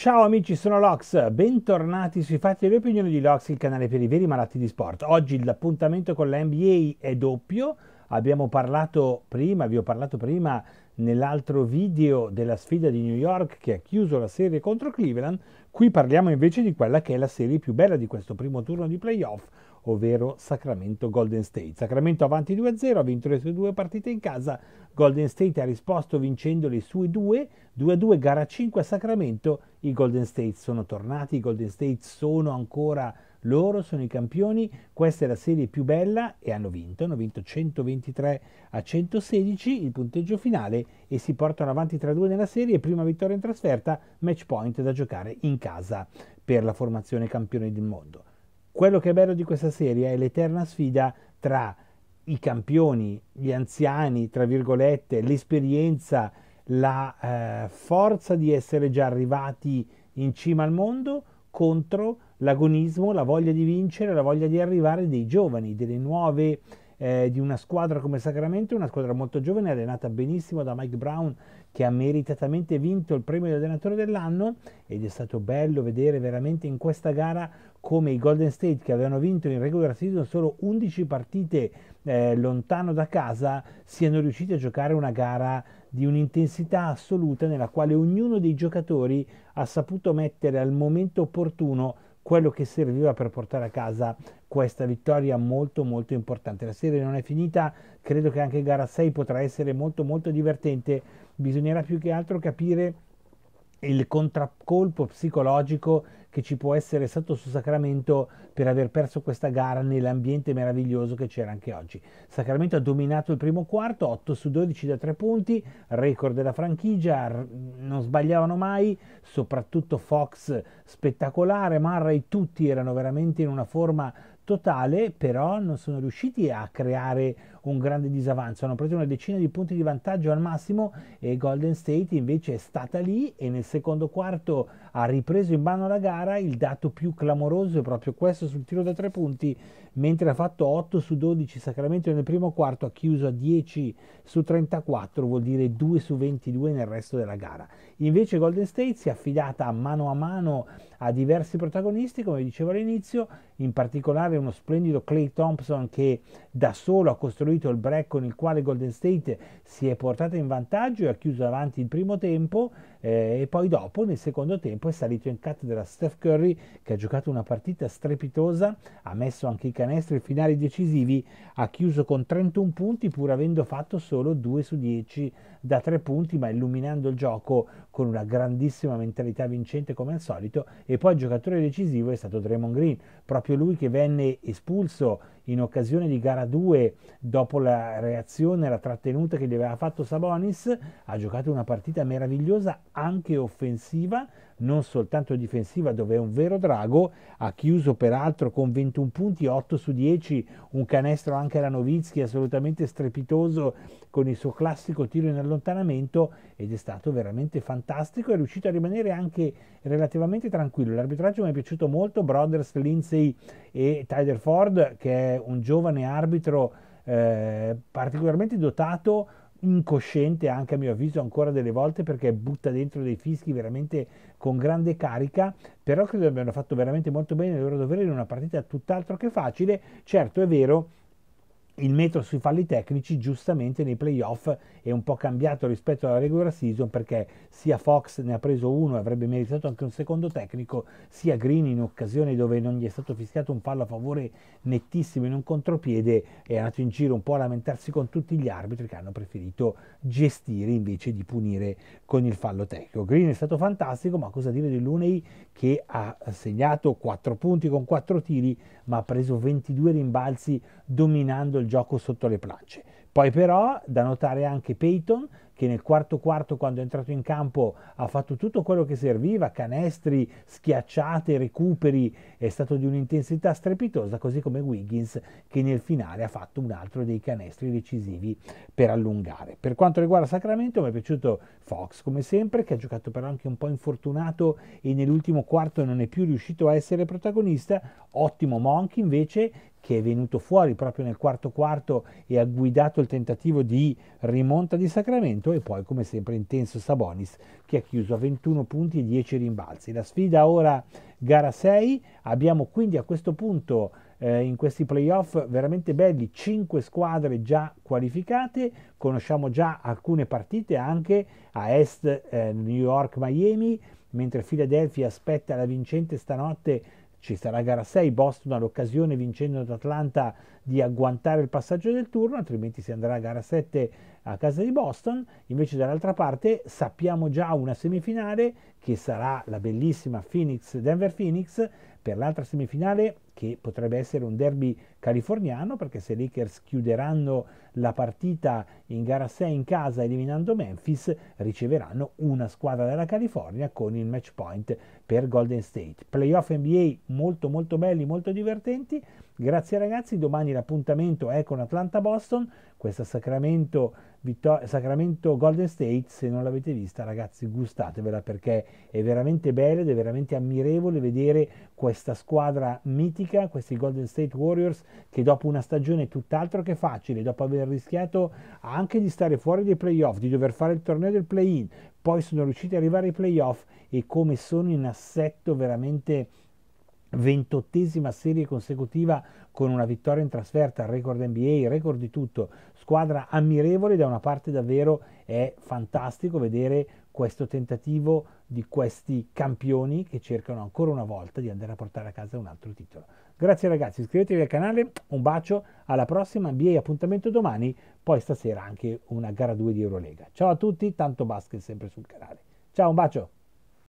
Ciao amici, sono Lox, bentornati sui fatti e le opinioni di Lox, il canale per i veri malati di sport. Oggi l'appuntamento con la NBA è doppio, abbiamo parlato prima, vi ho parlato prima nell'altro video della sfida di New York che ha chiuso la serie contro Cleveland, qui parliamo invece di quella che è la serie più bella di questo primo turno di playoff, ovvero Sacramento Golden State. Sacramento avanti 2-0, ha vinto le sue due partite in casa, Golden State ha risposto vincendo le sue due, 2-2 gara 5 a Sacramento, i Golden State sono tornati, i Golden State sono ancora loro, sono i campioni, questa è la serie più bella e hanno vinto, hanno vinto 123 a 116 il punteggio finale e si portano avanti 3-2 nella serie, prima vittoria in trasferta, match point da giocare in casa per la formazione campione del mondo. Quello che è bello di questa serie è l'eterna sfida tra i campioni, gli anziani, tra virgolette, l'esperienza, la eh, forza di essere già arrivati in cima al mondo contro l'agonismo, la voglia di vincere, la voglia di arrivare dei giovani, delle nuove eh, di una squadra come Sacramento, una squadra molto giovane, allenata benissimo da Mike Brown che ha meritatamente vinto il premio di allenatore dell'anno ed è stato bello vedere veramente in questa gara come i Golden State che avevano vinto in regular season solo 11 partite eh, lontano da casa siano riusciti a giocare una gara di un'intensità assoluta nella quale ognuno dei giocatori ha saputo mettere al momento opportuno quello che serviva per portare a casa questa vittoria molto molto importante. La serie non è finita, credo che anche gara 6 potrà essere molto molto divertente, bisognerà più che altro capire il contraccolpo psicologico che ci può essere stato su Sacramento per aver perso questa gara nell'ambiente meraviglioso che c'era anche oggi. Sacramento ha dominato il primo quarto, 8 su 12 da 3 punti, record della franchigia, non sbagliavano mai, soprattutto Fox spettacolare, Murray tutti erano veramente in una forma totale, però non sono riusciti a creare un grande disavanzo, hanno preso una decina di punti di vantaggio al massimo e Golden State invece è stata lì e nel secondo quarto ha ripreso in mano la gara, il dato più clamoroso è proprio questo sul tiro da tre punti, mentre ha fatto 8 su 12 Sacramento nel primo quarto, ha chiuso a 10 su 34, vuol dire 2 su 22 nel resto della gara. Invece Golden State si è affidata mano a mano a diversi protagonisti, come dicevo all'inizio, in particolare uno splendido Clay Thompson che da solo ha costruito il break con il quale Golden State si è portata in vantaggio e ha chiuso avanti il primo tempo eh, e poi dopo nel secondo tempo è salito in cattedra Steph Curry che ha giocato una partita strepitosa, ha messo anche i canestri finali decisivi, ha chiuso con 31 punti pur avendo fatto solo 2 su 10 da 3 punti ma illuminando il gioco con una grandissima mentalità vincente come al solito e poi il giocatore decisivo è stato Draymond Green, proprio lui che venne espulso in occasione di gara 2 dopo la reazione, la trattenuta che gli aveva fatto Sabonis, ha giocato una partita meravigliosa anche offensiva, non soltanto difensiva, dove è un vero drago, ha chiuso peraltro con 21 punti, 8 su 10, un canestro anche alla Novitsky assolutamente strepitoso con il suo classico tiro in allontanamento ed è stato veramente fantastico, è riuscito a rimanere anche relativamente tranquillo. L'arbitraggio mi è piaciuto molto, Brothers, Lindsay e Tyler Ford, che è un giovane arbitro eh, particolarmente dotato, incosciente anche a mio avviso ancora delle volte perché butta dentro dei fischi veramente con grande carica però credo abbiano fatto veramente molto bene il loro dovere in una partita tutt'altro che facile certo è vero il metro sui falli tecnici giustamente nei playoff è un po' cambiato rispetto alla regular season perché sia Fox ne ha preso uno e avrebbe meritato anche un secondo tecnico, sia Green in occasione dove non gli è stato fischiato un fallo a favore nettissimo in un contropiede è andato in giro un po' a lamentarsi con tutti gli arbitri che hanno preferito gestire invece di punire con il fallo tecnico. Green è stato fantastico ma cosa dire di Lunei che ha segnato 4 punti con 4 tiri ma ha preso 22 rimbalzi dominando il gioco sotto le placce. Poi però da notare anche Peyton che nel quarto quarto quando è entrato in campo ha fatto tutto quello che serviva, canestri, schiacciate, recuperi, è stato di un'intensità strepitosa, così come Wiggins che nel finale ha fatto un altro dei canestri decisivi per allungare. Per quanto riguarda Sacramento mi è piaciuto Fox come sempre, che ha giocato però anche un po' infortunato e nell'ultimo quarto non è più riuscito a essere protagonista, ottimo Monk invece che è venuto fuori proprio nel quarto quarto e ha guidato il tentativo di rimonta di Sacramento e poi come sempre intenso Sabonis che ha chiuso a 21 punti e 10 rimbalzi. La sfida ora gara 6, abbiamo quindi a questo punto eh, in questi playoff veramente belli 5 squadre già qualificate, conosciamo già alcune partite anche a est eh, New York Miami, mentre Philadelphia aspetta la vincente stanotte ci sarà gara 6, Boston ha l'occasione vincendo ad Atlanta di agguantare il passaggio del turno, altrimenti si andrà a gara 7 a casa di Boston. Invece dall'altra parte sappiamo già una semifinale che sarà la bellissima Phoenix Denver Phoenix, per l'altra semifinale che potrebbe essere un derby californiano perché se i Lakers chiuderanno la partita in gara 6 in casa eliminando Memphis riceveranno una squadra della California con il match point per Golden State. Playoff NBA molto molto belli, molto divertenti Grazie ragazzi, domani l'appuntamento è con Atlanta-Boston, questa Sacramento, Vittor- Sacramento Golden State, se non l'avete vista ragazzi gustatevela perché è veramente bella ed è veramente ammirevole vedere questa squadra mitica, questi Golden State Warriors che dopo una stagione tutt'altro che facile, dopo aver rischiato anche di stare fuori dai playoff, di dover fare il torneo del play-in, poi sono riusciti ad arrivare ai playoff e come sono in assetto veramente ventottesima serie consecutiva con una vittoria in trasferta, record NBA, record di tutto, squadra ammirevole, da una parte davvero è fantastico vedere questo tentativo di questi campioni che cercano ancora una volta di andare a portare a casa un altro titolo. Grazie ragazzi, iscrivetevi al canale, un bacio, alla prossima NBA appuntamento domani, poi stasera anche una gara 2 di Eurolega. Ciao a tutti, tanto basket sempre sul canale. Ciao, un bacio!